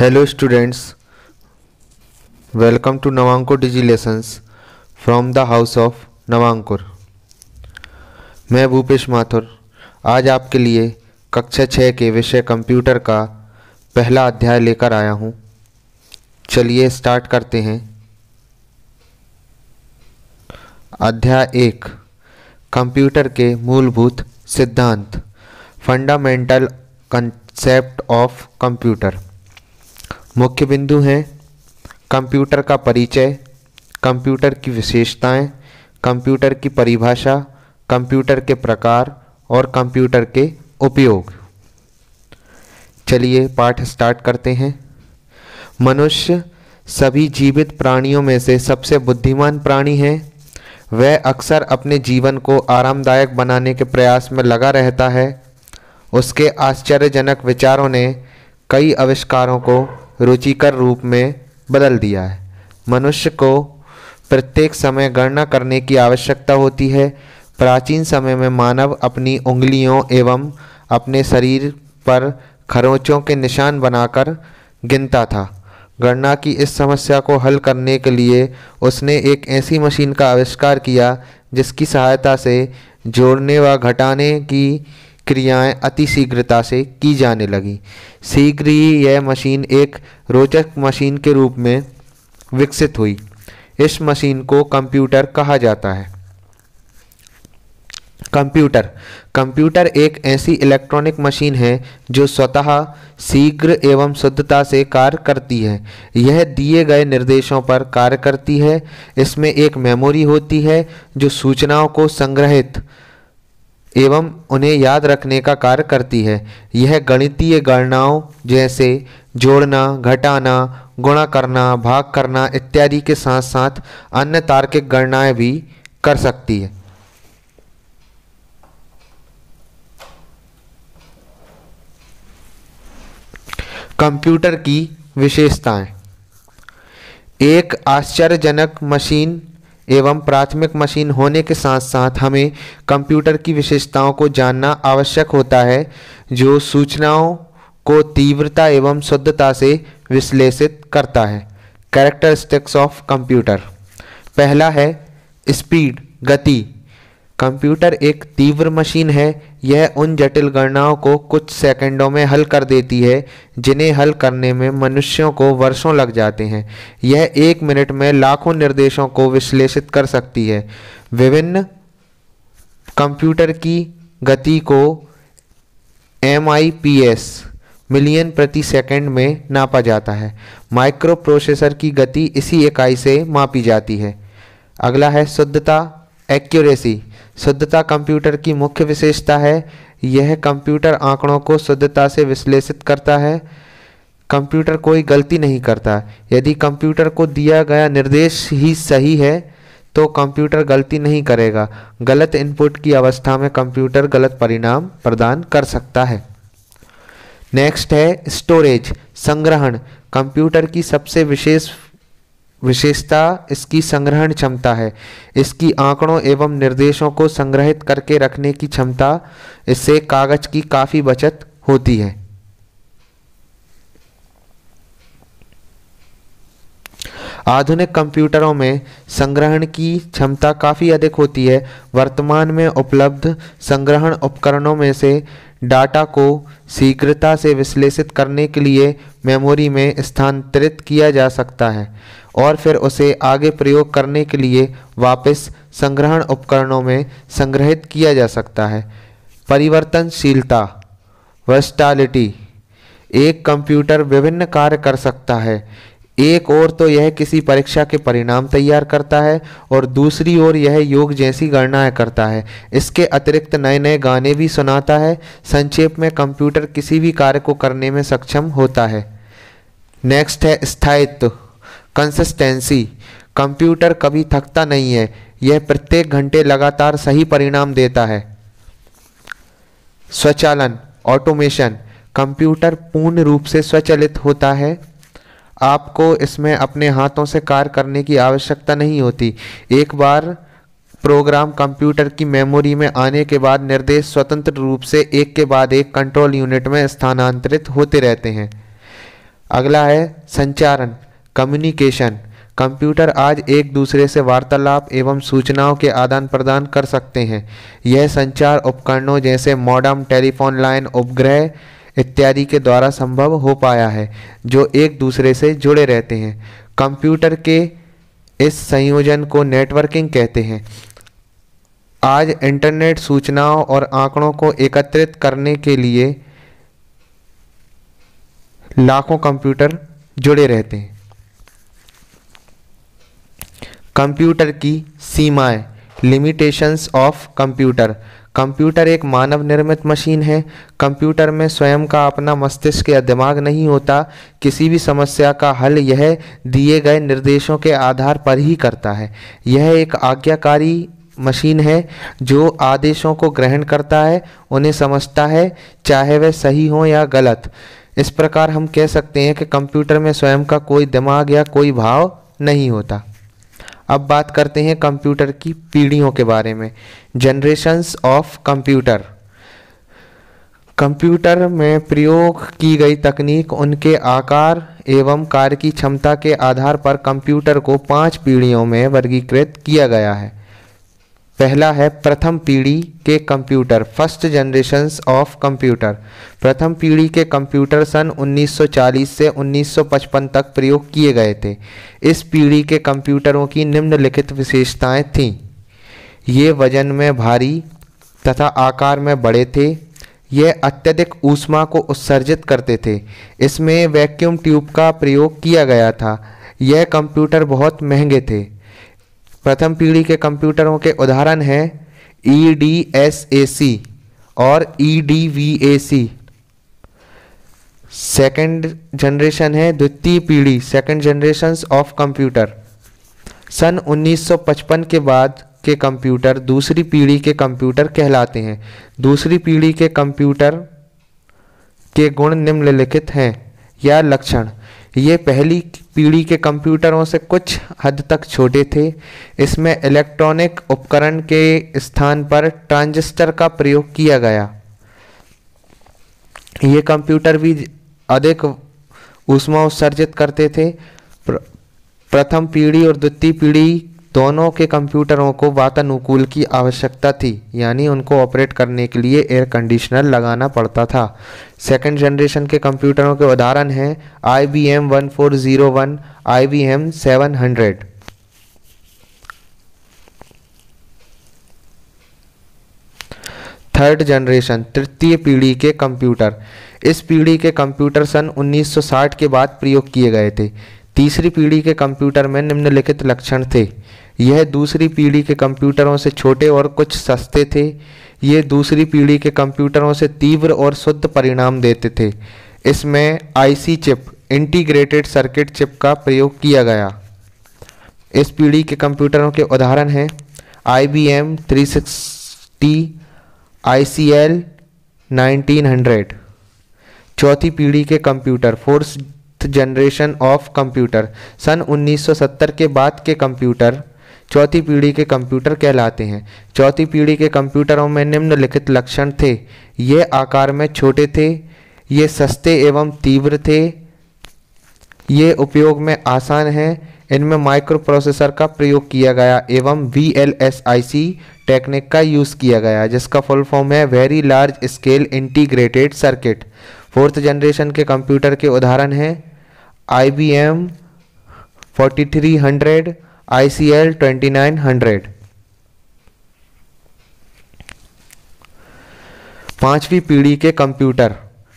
hello students welcome to Navankur Digi Lessons from the house of Navankur मैं भूपेश माथुर आज आपके लिए कक्षा छः के विषय कंप्यूटर का पहला अध्याय लेकर आया हूँ चलिए स्टार्ट करते हैं अध्याय एक कंप्यूटर के मूलभूत सिद्धांत फंडामेंटल कंसेप्ट ऑफ कंप्यूटर मुख्य बिंदु हैं कंप्यूटर का परिचय कंप्यूटर की विशेषताएं, कंप्यूटर की परिभाषा कंप्यूटर के प्रकार और कंप्यूटर के उपयोग चलिए पाठ स्टार्ट करते हैं मनुष्य सभी जीवित प्राणियों में से सबसे बुद्धिमान प्राणी है वह अक्सर अपने जीवन को आरामदायक बनाने के प्रयास में लगा रहता है उसके आश्चर्यजनक विचारों ने कई आविष्कारों को रुचिकर रूप में बदल दिया है मनुष्य को प्रत्येक समय गणना करने की आवश्यकता होती है प्राचीन समय में मानव अपनी उंगलियों एवं अपने शरीर पर खरोंचों के निशान बनाकर गिनता था गणना की इस समस्या को हल करने के लिए उसने एक ऐसी मशीन का आविष्कार किया जिसकी सहायता से जोड़ने व घटाने की क्रियाएं अति शीघ्रता से की जाने लगी शीघ्र ही यह मशीन एक रोचक मशीन के रूप में विकसित हुई इस मशीन को कंप्यूटर कहा जाता है कंप्यूटर कंप्यूटर एक ऐसी इलेक्ट्रॉनिक मशीन है जो स्वतः शीघ्र एवं शुद्धता से कार्य करती है यह दिए गए निर्देशों पर कार्य करती है इसमें एक मेमोरी होती है जो सूचनाओं को संग्रहित एवं उन्हें याद रखने का कार्य करती है यह गणितीय गणनाओं जैसे जोड़ना घटाना गुणा करना भाग करना इत्यादि के साथ साथ अन्य तार्किक गणनाएं भी कर सकती है कंप्यूटर की विशेषताएं एक आश्चर्यजनक मशीन एवं प्राथमिक मशीन होने के साथ साथ हमें कंप्यूटर की विशेषताओं को जानना आवश्यक होता है जो सूचनाओं को तीव्रता एवं शुद्धता से विश्लेषित करता है कैरेक्टरिस्टिक्स ऑफ कंप्यूटर पहला है स्पीड गति कंप्यूटर एक तीव्र मशीन है यह उन जटिल गणनाओं को कुछ सेकंडों में हल कर देती है जिन्हें हल करने में मनुष्यों को वर्षों लग जाते हैं यह एक मिनट में लाखों निर्देशों को विश्लेषित कर सकती है विभिन्न कंप्यूटर की गति को एम मिलियन प्रति सेकंड में नापा जाता है माइक्रो प्रोसेसर की गति इसी इकाई से मापी जाती है अगला है शुद्धता एक्यूरेसी शुद्धता कंप्यूटर की मुख्य विशेषता है यह कंप्यूटर आंकड़ों को शुद्धता से विश्लेषित करता है कंप्यूटर कोई गलती नहीं करता यदि कंप्यूटर को दिया गया निर्देश ही सही है तो कंप्यूटर गलती नहीं करेगा गलत इनपुट की अवस्था में कंप्यूटर गलत परिणाम प्रदान कर सकता है नेक्स्ट है स्टोरेज संग्रहण कंप्यूटर की सबसे विशेष विशेषता इसकी संग्रहण क्षमता है इसकी आंकड़ों एवं निर्देशों को संग्रहित करके रखने की क्षमता इससे कागज की काफ़ी बचत होती है आधुनिक कंप्यूटरों में संग्रहण की क्षमता काफ़ी अधिक होती है वर्तमान में उपलब्ध संग्रहण उपकरणों में से डाटा को शीघ्रता से विश्लेषित करने के लिए मेमोरी में स्थानांतरित किया जा सकता है और फिर उसे आगे प्रयोग करने के लिए वापस संग्रहण उपकरणों में संग्रहित किया जा सकता है परिवर्तनशीलता वर्स्टालिटी एक कंप्यूटर विभिन्न कार्य कर सकता है एक और तो यह किसी परीक्षा के परिणाम तैयार करता है और दूसरी ओर यह योग जैसी गणनाएं करता है इसके अतिरिक्त नए नए गाने भी सुनाता है संक्षेप में कंप्यूटर किसी भी कार्य को करने में सक्षम होता है नेक्स्ट है स्थायित्व कंसिस्टेंसी कंप्यूटर कभी थकता नहीं है यह प्रत्येक घंटे लगातार सही परिणाम देता है स्वचालन ऑटोमेशन कंप्यूटर पूर्ण रूप से स्वचालित होता है आपको इसमें अपने हाथों से कार्य करने की आवश्यकता नहीं होती एक बार प्रोग्राम कंप्यूटर की मेमोरी में आने के बाद निर्देश स्वतंत्र रूप से एक के बाद एक कंट्रोल यूनिट में स्थानांतरित होते रहते हैं अगला है संचारण कम्युनिकेशन कंप्यूटर आज एक दूसरे से वार्तालाप एवं सूचनाओं के आदान प्रदान कर सकते हैं यह संचार उपकरणों जैसे मॉडर्म टेलीफोन लाइन उपग्रह इत्यादि के द्वारा संभव हो पाया है जो एक दूसरे से जुड़े रहते हैं कंप्यूटर के इस संयोजन को नेटवर्किंग कहते हैं आज इंटरनेट सूचनाओं और आंकड़ों को एकत्रित करने के लिए लाखों कंप्यूटर जुड़े रहते हैं कंप्यूटर की सीमाएं लिमिटेशंस ऑफ कंप्यूटर कंप्यूटर एक मानव निर्मित मशीन है कंप्यूटर में स्वयं का अपना मस्तिष्क या दिमाग नहीं होता किसी भी समस्या का हल यह दिए गए निर्देशों के आधार पर ही करता है यह एक आज्ञाकारी मशीन है जो आदेशों को ग्रहण करता है उन्हें समझता है चाहे वह सही हो या गलत इस प्रकार हम कह सकते हैं कि कंप्यूटर में स्वयं का कोई दिमाग या कोई भाव नहीं होता अब बात करते हैं कंप्यूटर की पीढ़ियों के बारे में जनरेशंस ऑफ कंप्यूटर कंप्यूटर में प्रयोग की गई तकनीक उनके आकार एवं कार्य की क्षमता के आधार पर कंप्यूटर को पांच पीढ़ियों में वर्गीकृत किया गया है पहला है प्रथम पीढ़ी के computer first generation of computer प्रथम पीढ़ी के कंप्यूटर सन 1940 से 1955 तक प्रयोग किए गए थे इस पीढ़ी के कंप्यूटरों की निम्नलिखित विशेषताएं थीं ये वजन में भारी तथा आकार में बड़े थे यह अत्यधिक ऊष्मा को उत्सर्जित करते थे इसमें वैक्यूम ट्यूब का प्रयोग किया गया था यह कंप्यूटर बहुत महंगे थे प्रथम पीढ़ी के कंप्यूटरों के उदाहरण हैं E D S A C और E D V A C second generation है द्वितीय पीढ़ी सेकेंड जनरेशन ऑफ कंप्यूटर सन 1955 के बाद के कंप्यूटर दूसरी पीढ़ी के कंप्यूटर कहलाते हैं दूसरी पीढ़ी के कंप्यूटर के गुण निम्नलिखित हैं या लक्षण ये पहली पीढ़ी के कंप्यूटरों से कुछ हद तक छोटे थे इसमें इलेक्ट्रॉनिक उपकरण के स्थान पर ट्रांजिस्टर का प्रयोग किया गया ये कंप्यूटर भी अधिक ऊष्मा उत्सर्जित करते थे प्रथम पीढ़ी और द्वितीय पीढ़ी दोनों के कंप्यूटरों को वातानुकूल की आवश्यकता थी यानी उनको ऑपरेट करने के लिए एयर कंडीशनर लगाना पड़ता था सेकेंड जनरेशन के कंप्यूटरों के उदाहरण हैं I B M one four zero one I B M seven hundred third generation तृतीय पीढ़ी के कंप्यूटर इस पीढ़ी के कंप्यूटर सन 1960 के बाद प्रयोग किए गए थे तीसरी पीढ़ी के कंप्यूटर में निम्नलिखित लक्षण थे यह दूसरी पीढ़ी के कंप्यूटरों से छोटे और कुछ सस्ते थे ये दूसरी पीढ़ी के कंप्यूटरों से तीव्र और शुद्ध परिणाम देते थे इसमें IC chip integrated circuit chip का प्रयोग किया गया इस पीढ़ी के कंप्यूटरों के उदाहरण हैं I B M three sixty I C L nineteen hundred चौथी पीढ़ी के computer fourth generation of computer सन 1970 के बाद के कंप्यूटर चौथी पीढ़ी के कंप्यूटर कहलाते हैं चौथी पीढ़ी के कंप्यूटरों में निम्नलिखित लक्षण थे ये आकार में छोटे थे ये सस्ते एवं तीव्र थे ये उपयोग में आसान हैं इनमें माइक्रो प्रोसेसर का प्रयोग किया गया एवं V L S I C technique का यूज़ किया गया जिसका फुल फॉर्म है very large scale integrated circuit fourth generation के कंप्यूटर के उदाहरण हैं I B M forty three hundred I C L twenty nine hundred पांचवी पीढ़ी के computer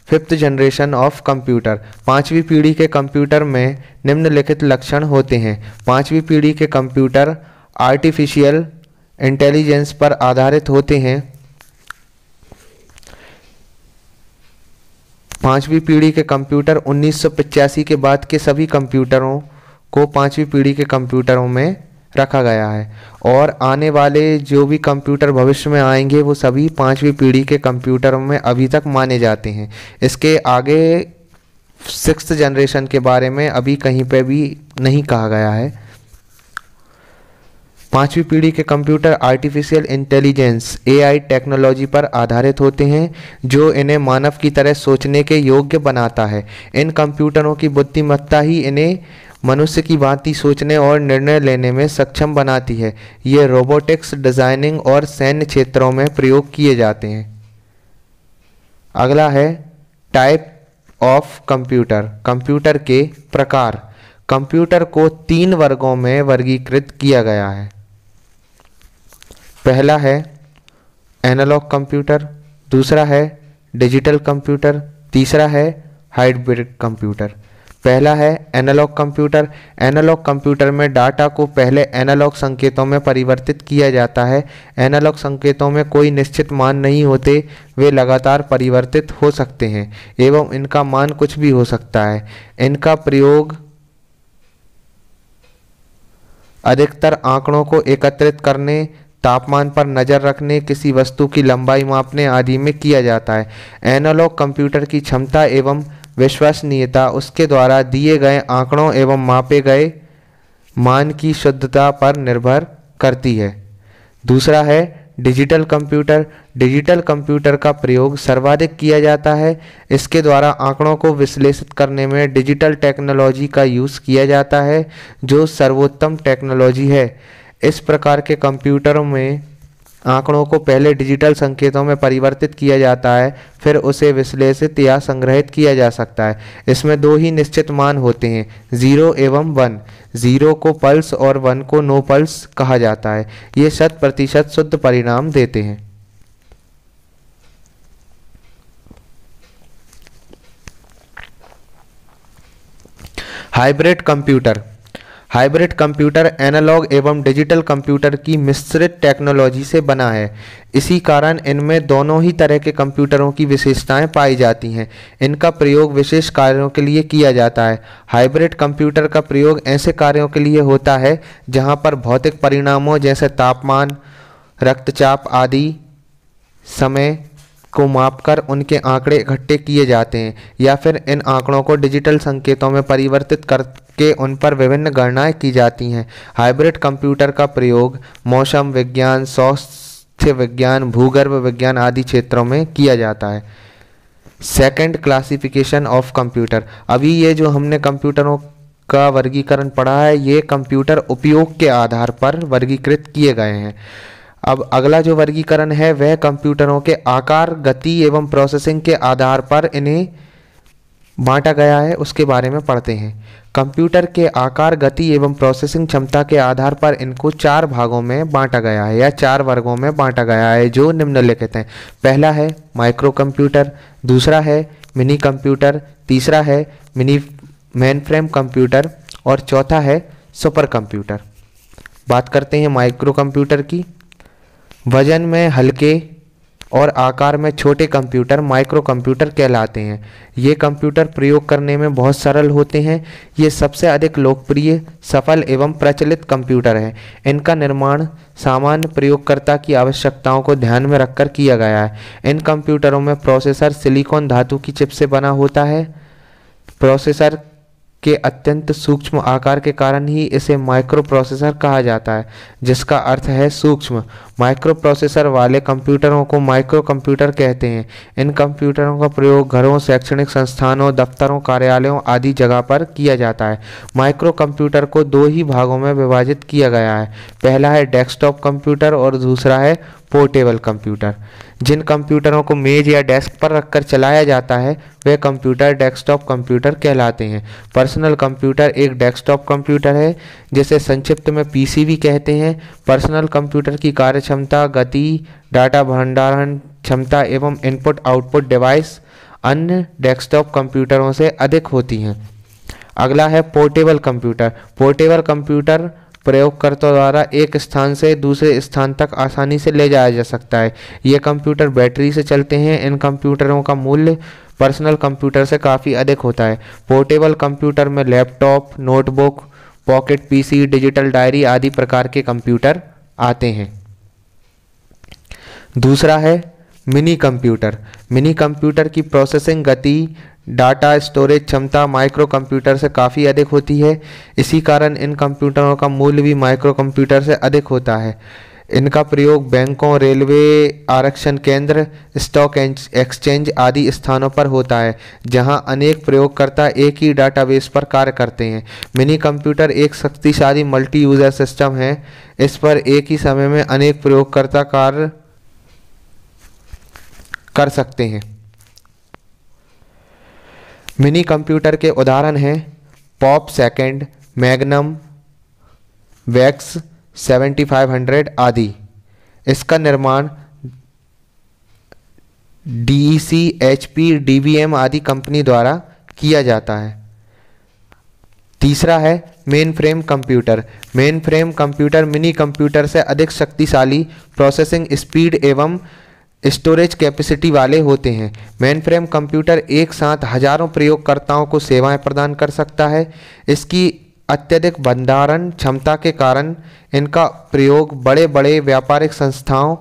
fifth generation of computer पांचवी पीढ़ी के कंप्यूटर में निम्नलिखित लक्षण होते हैं पांचवी पीढ़ी के कंप्यूटर आर्टिफिशियल इंटेलिजेंस पर आधारित होते हैं पांचवी पीढ़ी के कंप्यूटर उन्नीस के बाद के सभी कंप्यूटरों को पाँचवीं पीढ़ी के कंप्यूटरों में रखा गया है और आने वाले जो भी कंप्यूटर भविष्य में आएंगे वो सभी पाँचवीं पीढ़ी के कंप्यूटरों में अभी तक माने जाते हैं इसके आगे सिक्स जनरेशन के बारे में अभी कहीं पे भी नहीं कहा गया है पांचवी पीढ़ी के computer artificial intelligence AI technology पर आधारित होते हैं जो इन्हें मानव की तरह सोचने के योग्य बनाता है इन कंप्यूटरों की बुद्धिमत्ता ही इन्हें मनुष्य की भांति सोचने और निर्णय लेने में सक्षम बनाती है ये रोबोटिक्स डिजाइनिंग और सैन्य क्षेत्रों में प्रयोग किए जाते हैं अगला है टाइप ऑफ कंप्यूटर कंप्यूटर के प्रकार कंप्यूटर को तीन वर्गों में वर्गीकृत किया गया है पहला है एनालॉग कंप्यूटर दूसरा है डिजिटल कंप्यूटर तीसरा है हाइब्रिड कंप्यूटर पहला है एनालॉग कंप्यूटर एनालॉग कंप्यूटर में डाटा को पहले एनालॉग संकेतों में परिवर्तित किया जाता है एनालॉग संकेतों में कोई निश्चित मान नहीं होते वे लगातार परिवर्तित हो सकते हैं एवं इनका मान कुछ भी हो सकता है इनका प्रयोग अधिकतर आंकड़ों को एकत्रित करने तापमान पर नज़र रखने किसी वस्तु की लंबाई मापने आदि में किया जाता है एनालॉग कंप्यूटर की क्षमता एवं विश्वसनीयता उसके द्वारा दिए गए आंकड़ों एवं मापे गए मान की शुद्धता पर निर्भर करती है दूसरा है डिजिटल कंप्यूटर डिजिटल कंप्यूटर का प्रयोग सर्वाधिक किया जाता है इसके द्वारा आंकड़ों को विश्लेषित करने में डिजिटल टेक्नोलॉजी का यूज़ किया जाता है जो सर्वोत्तम टेक्नोलॉजी है इस प्रकार के कंप्यूटरों में आंकड़ों को पहले डिजिटल संकेतों में परिवर्तित किया जाता है फिर उसे विश्लेषित या संग्रहित किया जा सकता है इसमें दो ही निश्चित मान होते हैं ज़ीरो एवं वन ज़ीरो को पल्स और वन को नो पल्स कहा जाता है ये शत प्रतिशत शुद्ध परिणाम देते हैं hybrid computer hybrid computer analog एवं डिजिटल कंप्यूटर की मिश्रित टेक्नोलॉजी से बना है इसी कारण इनमें दोनों ही तरह के कंप्यूटरों की विशेषताएं पाई जाती हैं इनका प्रयोग विशेष कार्यों के लिए किया जाता है हाइब्रिड कंप्यूटर का प्रयोग ऐसे कार्यों के लिए होता है जहाँ पर भौतिक परिणामों जैसे तापमान रक्तचाप आदि समय को मापकर उनके आंकड़े इकट्ठे किए जाते हैं या फिर इन आंकड़ों को डिजिटल संकेतों में परिवर्तित करके उन पर विभिन्न गणनाएं की जाती हैं हाइब्रिड कंप्यूटर का प्रयोग मौसम विज्ञान स्वास्थ्य विज्ञान भूगर्भ विज्ञान आदि क्षेत्रों में किया जाता है सेकंड क्लासिफिकेशन ऑफ कंप्यूटर अभी ये जो हमने कंप्यूटरों का वर्गीकरण पढ़ा है ये कंप्यूटर उपयोग के आधार पर वर्गीकृत किए गए हैं अब अगला जो वर्गीकरण है वह कंप्यूटरों के आकार गति एवं प्रोसेसिंग के आधार पर इन्हें बांटा गया है उसके बारे में पढ़ते हैं कंप्यूटर के आकार गति एवं प्रोसेसिंग क्षमता के आधार पर इनको चार भागों में बांटा गया है या चार वर्गों में बांटा गया है जो निम्नलिखित हैं पहला है माइक्रो कंप्यूटर दूसरा है मिनी कंप्यूटर तीसरा है मिनी मैन फ्रेम कंप्यूटर और चौथा है सुपर कंप्यूटर बात करते हैं माइक्रो कंप्यूटर की वजन में हल्के और आकार में छोटे कंप्यूटर माइक्रो कंप्यूटर कहलाते हैं ये कंप्यूटर प्रयोग करने में बहुत सरल होते हैं ये सबसे अधिक लोकप्रिय सफल एवं प्रचलित कंप्यूटर हैं इनका निर्माण सामान्य प्रयोगकर्ता की आवश्यकताओं को ध्यान में रखकर किया गया है इन कंप्यूटरों में प्रोसेसर सिलिकॉन धातु की चिप से बना होता है प्रोसेसर के अत्यंत सूक्ष्म आकार के कारण ही इसे माइक्रोप्रोसेसर कहा जाता है जिसका अर्थ है सूक्ष्म माइक्रोप्रोसेसर वाले कंप्यूटरों को माइक्रो कंप्यूटर कहते हैं इन कंप्यूटरों का प्रयोग घरों शैक्षणिक संस्थानों दफ्तरों कार्यालयों आदि जगह पर किया जाता है माइक्रो कंप्यूटर को दो ही भागों में विभाजित किया गया है पहला है डेस्कटॉप कंप्यूटर और दूसरा है पोर्टेबल कंप्यूटर जिन कंप्यूटरों को मेज या डेस्क पर रखकर चलाया जाता है वे कंप्यूटर डेस्कटॉप कंप्यूटर कहलाते हैं पर्सनल कंप्यूटर एक डेस्कटॉप कंप्यूटर है जिसे संक्षिप्त में पीसी भी कहते हैं पर्सनल कंप्यूटर की कार्यक्षमता गति डाटा भंडारण क्षमता एवं इनपुट आउटपुट डिवाइस अन्य डेस्कटॉप कंप्यूटरों से अधिक होती हैं अगला है पोर्टेबल कंप्यूटर पोर्टेबल कंप्यूटर प्रयोगकर्ता तो द्वारा एक स्थान से दूसरे स्थान तक आसानी से ले जाया जा सकता है ये कंप्यूटर बैटरी से चलते हैं इन कंप्यूटरों का मूल्य पर्सनल कंप्यूटर से काफ़ी अधिक होता है पोर्टेबल कंप्यूटर में laptop notebook pocket PC, digital diary आदि प्रकार के कंप्यूटर आते हैं दूसरा है मिनी कंप्यूटर मिनी कंप्यूटर की प्रोसेसिंग गति डाटा स्टोरेज क्षमता माइक्रो कंप्यूटर से काफ़ी अधिक होती है इसी कारण इन कंप्यूटरों का मूल्य भी माइक्रो कंप्यूटर से अधिक होता है इनका प्रयोग बैंकों रेलवे आरक्षण केंद्र स्टॉक एक्सचेंज आदि स्थानों पर होता है जहां अनेक प्रयोगकर्ता एक ही डाटाबेस पर कार्य करते हैं मिनी कंप्यूटर एक शक्तिशाली मल्टी यूज़र सिस्टम है इस पर एक ही समय में अनेक प्रयोगकर्ता कार्य कर सकते हैं मिनी कंप्यूटर के उदाहरण हैं पॉप सेकेंड मैग्नम वैक्स 7500 आदि इसका निर्माण D C H P D M आदि कंपनी द्वारा किया जाता है तीसरा है mainframe computer mainframe computer mini computer से अधिक शक्तिशाली प्रोसेसिंग स्पीड एवं स्टोरेज कैपेसिटी वाले होते हैं मेन फ्रेम कंप्यूटर एक साथ हजारों प्रयोगकर्ताओं को सेवाएं प्रदान कर सकता है इसकी अत्यधिक भंडारण क्षमता के कारण इनका प्रयोग बड़े बड़े व्यापारिक संस्थाओं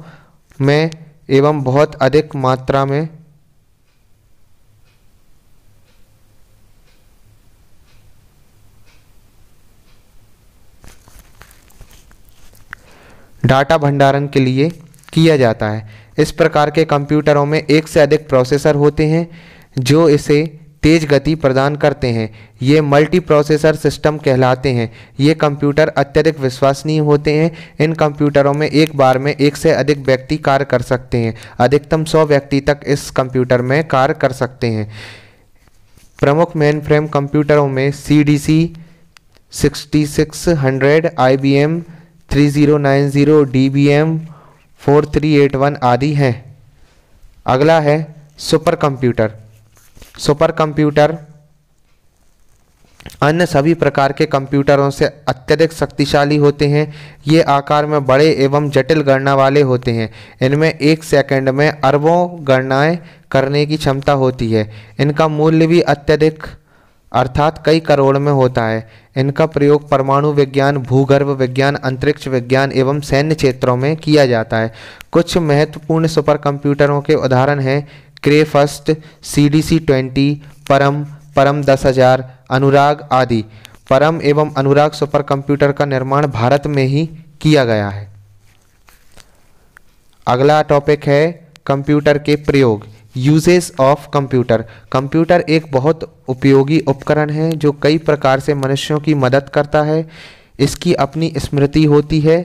में एवं बहुत अधिक मात्रा में डाटा भंडारण के लिए किया जाता है इस प्रकार के कंप्यूटरों में एक से अधिक प्रोसेसर होते हैं जो इसे तेज गति प्रदान करते हैं ये मल्टी प्रोसेसर सिस्टम कहलाते हैं ये कंप्यूटर अत्यधिक विश्वसनीय होते हैं इन कंप्यूटरों में एक बार में एक से अधिक व्यक्ति कार्य कर सकते हैं अधिकतम सौ व्यक्ति तक इस कंप्यूटर में कार्य कर सकते हैं प्रमुख मेन फ्रेम कंप्यूटरों में C D C sixty six hundred I B M three zero nine zero D B M four three eight one आदि हैं अगला है सुपर कंप्यूटर सुपर कंप्यूटर अन्य सभी प्रकार के कंप्यूटरों से अत्यधिक शक्तिशाली होते हैं ये आकार में बड़े एवं जटिल गणना वाले होते हैं इनमें एक सेकंड में अरबों गणनाएं करने की क्षमता होती है इनका मूल्य भी अत्यधिक अर्थात कई करोड़ में होता है इनका प्रयोग परमाणु विज्ञान भूगर्भ विज्ञान अंतरिक्ष विज्ञान एवं सैन्य क्षेत्रों में किया जाता है कुछ महत्वपूर्ण सुपर कंप्यूटरों के उदाहरण हैं Cray first C D C twenty Param Param दस हजार अनुराग आदि परम एवं अनुराग सुपर कंप्यूटर का निर्माण भारत में ही किया गया है अगला टॉपिक है कंप्यूटर के प्रयोग यूजेस ऑफ कंप्यूटर कंप्यूटर एक बहुत उपयोगी उपकरण है जो कई प्रकार से मनुष्यों की मदद करता है इसकी अपनी स्मृति होती है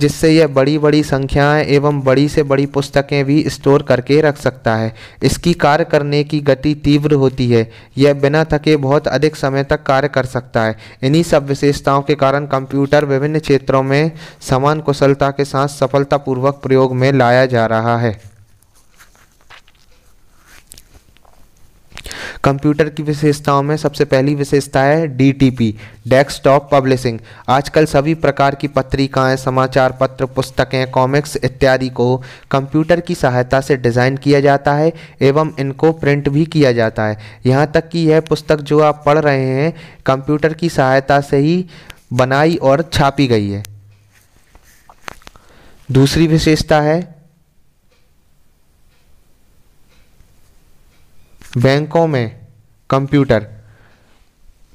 जिससे यह बड़ी बड़ी संख्याएं एवं बड़ी से बड़ी पुस्तकें भी स्टोर करके रख सकता है इसकी कार्य करने की गति तीव्र होती है यह बिना थके बहुत अधिक समय तक कार्य कर सकता है इन्हीं सब विशेषताओं के कारण कंप्यूटर विभिन्न क्षेत्रों में समान कुशलता के साथ सफलतापूर्वक प्रयोग में लाया जा रहा है कंप्यूटर की विशेषताओं में सबसे पहली विशेषता है डीटीपी डेस्कटॉप पब्लिशिंग आजकल सभी प्रकार की पत्रिकाएं समाचार पत्र पुस्तकें कॉमिक्स इत्यादि को कंप्यूटर की सहायता से डिज़ाइन किया जाता है एवं इनको प्रिंट भी किया जाता है यहाँ तक कि यह पुस्तक जो आप पढ़ रहे हैं कंप्यूटर की सहायता से ही बनाई और छापी गई है दूसरी विशेषता है बैंकों में कंप्यूटर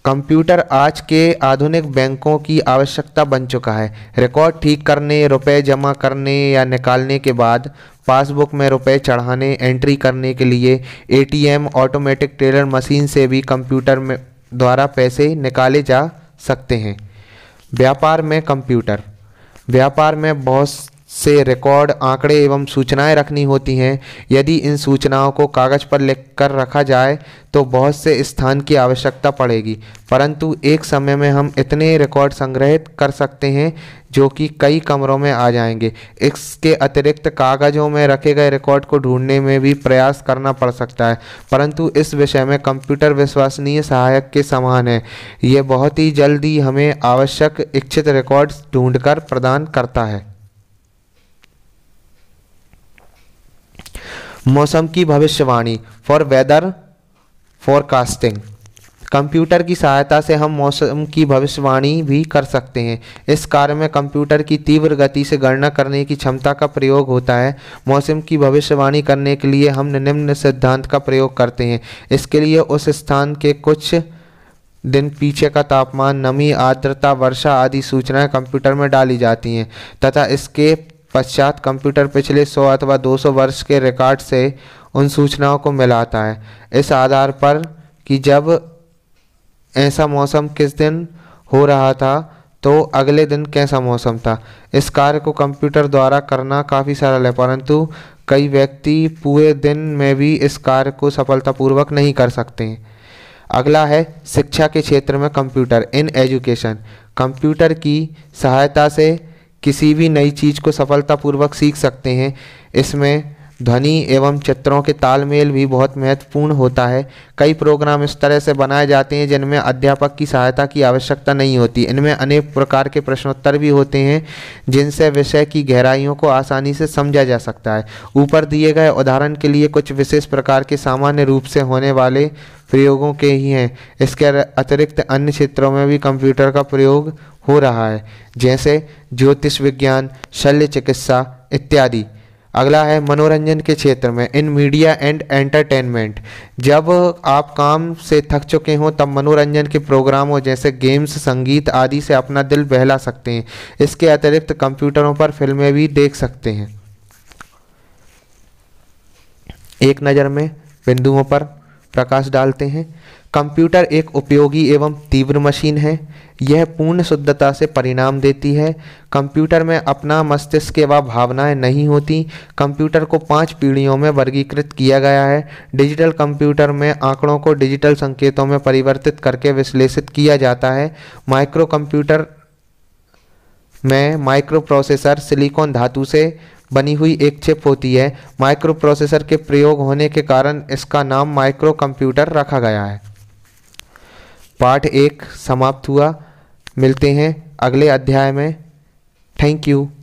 कंप्यूटर आज के आधुनिक बैंकों की आवश्यकता बन चुका है रिकॉर्ड ठीक करने रुपए जमा करने या निकालने के बाद पासबुक में रुपए चढ़ाने एंट्री करने के लिए एटीएम ऑटोमेटिक टेलर मशीन से भी कंप्यूटर में द्वारा पैसे निकाले जा सकते हैं व्यापार में कंप्यूटर व्यापार में बहुत से रिकॉर्ड आंकड़े एवं सूचनाएं रखनी होती हैं यदि इन सूचनाओं को कागज़ पर लिख कर रखा जाए तो बहुत से स्थान की आवश्यकता पड़ेगी परंतु एक समय में हम इतने रिकॉर्ड संग्रहित कर सकते हैं जो कि कई कमरों में आ जाएंगे इसके अतिरिक्त कागज़ों में रखे गए रिकॉर्ड को ढूंढने में भी प्रयास करना पड़ सकता है परंतु इस विषय में कंप्यूटर विश्वसनीय सहायक के समान है ये बहुत ही जल्दी हमें आवश्यक इच्छित रिकॉर्ड्स ढूंढकर प्रदान करता है मौसम की भविष्यवाणी फॉर वेदर फॉरकास्टिंग कंप्यूटर की सहायता से हम मौसम की भविष्यवाणी भी कर सकते हैं इस कार्य में कंप्यूटर की तीव्र गति से गणना करने की क्षमता का प्रयोग होता है मौसम की भविष्यवाणी करने के लिए हम निम्न सिद्धांत का प्रयोग करते हैं इसके लिए उस स्थान के कुछ दिन पीछे का तापमान नमी आर्द्रता वर्षा आदि सूचनाएं कंप्यूटर में डाली जाती हैं तथा इसके पश्चात कंप्यूटर पिछले 100 अथवा 200 वर्ष के रिकॉर्ड से उन सूचनाओं को मिलाता है इस आधार पर कि जब ऐसा मौसम किस दिन हो रहा था तो अगले दिन कैसा मौसम था इस कार्य को कंप्यूटर द्वारा करना काफ़ी सरल है परंतु कई व्यक्ति पूरे दिन में भी इस कार्य को सफलतापूर्वक नहीं कर सकते हैं अगला है शिक्षा के क्षेत्र में कंप्यूटर इन एजुकेशन कंप्यूटर की सहायता से किसी भी नई चीज़ को सफलतापूर्वक सीख सकते हैं इसमें ध्वनि एवं चित्रों के तालमेल भी बहुत महत्वपूर्ण होता है कई प्रोग्राम इस तरह से बनाए जाते हैं जिनमें अध्यापक की सहायता की आवश्यकता नहीं होती इनमें अनेक प्रकार के प्रश्नोत्तर भी होते हैं जिनसे विषय की गहराइयों को आसानी से समझा जा सकता है ऊपर दिए गए उदाहरण के लिए कुछ विशेष प्रकार के सामान्य रूप से होने वाले प्रयोगों के ही हैं इसके अतिरिक्त अन्य क्षेत्रों में भी कंप्यूटर का प्रयोग हो रहा है जैसे ज्योतिष विज्ञान शल्य चिकित्सा इत्यादि अगला है मनोरंजन के क्षेत्र में इन मीडिया एंड एंटरटेनमेंट जब आप काम से थक चुके हों तब मनोरंजन के प्रोग्रामों जैसे गेम्स संगीत आदि से अपना दिल बहला सकते हैं इसके अतिरिक्त कंप्यूटरों पर फिल्में भी देख सकते हैं एक नज़र में बिंदुओं पर प्रकाश डालते हैं कंप्यूटर एक उपयोगी एवं तीव्र मशीन है यह पूर्ण शुद्धता से परिणाम देती है कंप्यूटर में अपना मस्तिष्क व भावनाएं नहीं होती कंप्यूटर को पांच पीढ़ियों में वर्गीकृत किया गया है डिजिटल कंप्यूटर में आंकड़ों को डिजिटल संकेतों में परिवर्तित करके विश्लेषित किया जाता है माइक्रो कंप्यूटर में माइक्रो प्रोसेसर सिलिकॉन धातु से बनी हुई एक चिप होती है माइक्रो प्रोसेसर के प्रयोग होने के कारण इसका नाम माइक्रो कंप्यूटर रखा गया है पार्ट एक समाप्त हुआ मिलते हैं अगले अध्याय में थैंक यू